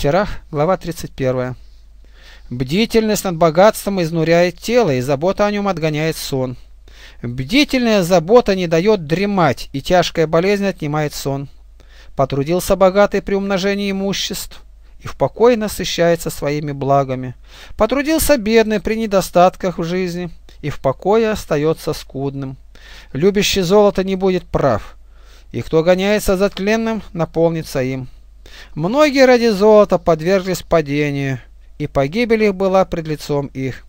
Сирах, глава 31. Бдительность над богатством изнуряет тело, и забота о нем отгоняет сон. Бдительная забота не дает дремать, и тяжкая болезнь отнимает сон. Потрудился богатый при умножении имуществ, и в покое насыщается своими благами. Потрудился бедный при недостатках в жизни, и в покое остается скудным. Любящий золото не будет прав, и кто гоняется за тленным, наполнится им. Многие ради золота подверглись падению, и погибель их была пред лицом их.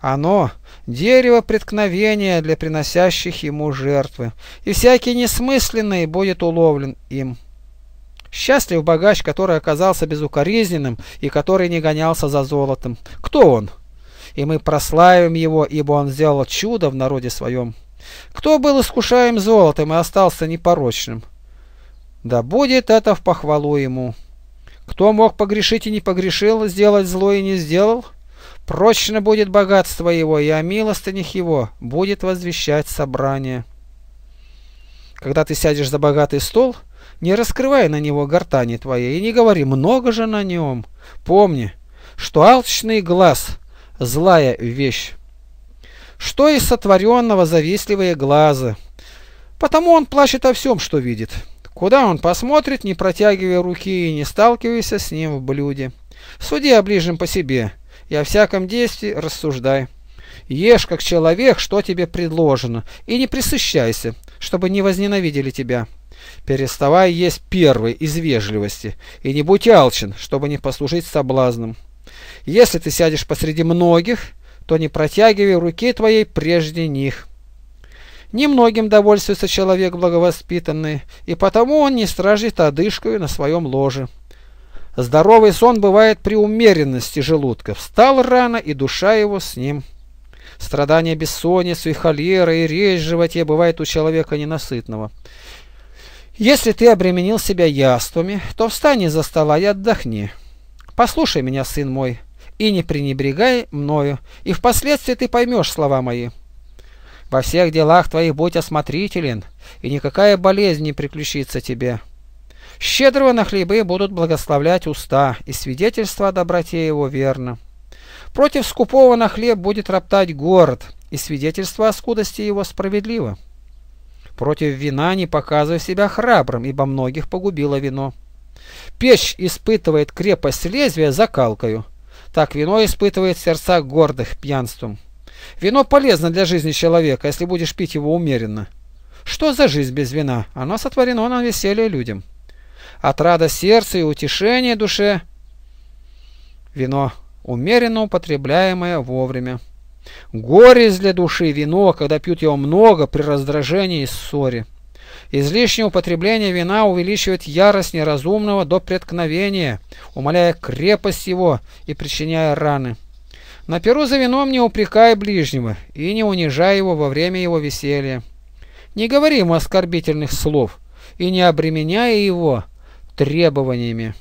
Оно – дерево преткновения для приносящих ему жертвы, и всякий несмысленный будет уловлен им. Счастлив богач, который оказался безукоризненным и который не гонялся за золотом. Кто он? И мы прославим его, ибо он сделал чудо в народе своем. Кто был искушаем золотом и остался непорочным? Да будет это в похвалу ему. Кто мог погрешить и не погрешил, сделать зло и не сделал, прочно будет богатство его, и о милостынях его будет возвещать собрание. Когда ты сядешь за богатый стол, не раскрывай на него гортани твоей и не говори «много же на нем». Помни, что алчный глаз – злая вещь. Что из сотворенного завистливые глаза? Потому он плачет о всем, что видит. Куда он посмотрит, не протягивая руки и не сталкиваясь с ним в блюде. Суди о ближнем по себе и о всяком действии рассуждай. Ешь как человек, что тебе предложено, и не присыщайся, чтобы не возненавидели тебя. Переставай есть первый из вежливости, и не будь алчен, чтобы не послужить соблазном. Если ты сядешь посреди многих, то не протягивай руки твоей прежде них. Немногим довольствуется человек благовоспитанный, и потому он не стражит одышкою на своем ложе. Здоровый сон бывает при умеренности желудка. Встал рано, и душа его с ним. Страдания бессонницей, холеры и резь в животе бывает у человека ненасытного. Если ты обременил себя яствами, то встань из-за стола и отдохни. Послушай меня, сын мой, и не пренебрегай мною, и впоследствии ты поймешь слова мои. Во всех делах твоих будь осмотрителен, и никакая болезнь не приключится тебе. Щедрого на хлебы будут благословлять уста, и свидетельство о доброте его верно. Против скупого на хлеб будет роптать город, и свидетельство о скудости его справедливо. Против вина не показывай себя храбрым, ибо многих погубило вино. Печь испытывает крепость лезвия закалкою, так вино испытывает сердца гордых пьянством. Вино полезно для жизни человека, если будешь пить его умеренно. Что за жизнь без вина? Оно сотворено на веселье людям. Отрада сердца и утешение душе. Вино умеренно употребляемое вовремя. Горесть для души вино, когда пьют его много при раздражении и ссоре. Излишнее употребление вина увеличивает ярость неразумного до преткновения, умаляя крепость его и причиняя раны. На перу за вином не упрекай ближнего и не унижай его во время его веселья. Не говори ему оскорбительных слов и не обременяй его требованиями.